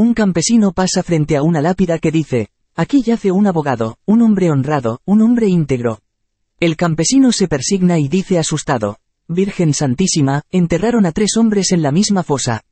Un campesino pasa frente a una lápida que dice, aquí yace un abogado, un hombre honrado, un hombre íntegro. El campesino se persigna y dice asustado, Virgen Santísima, enterraron a tres hombres en la misma fosa.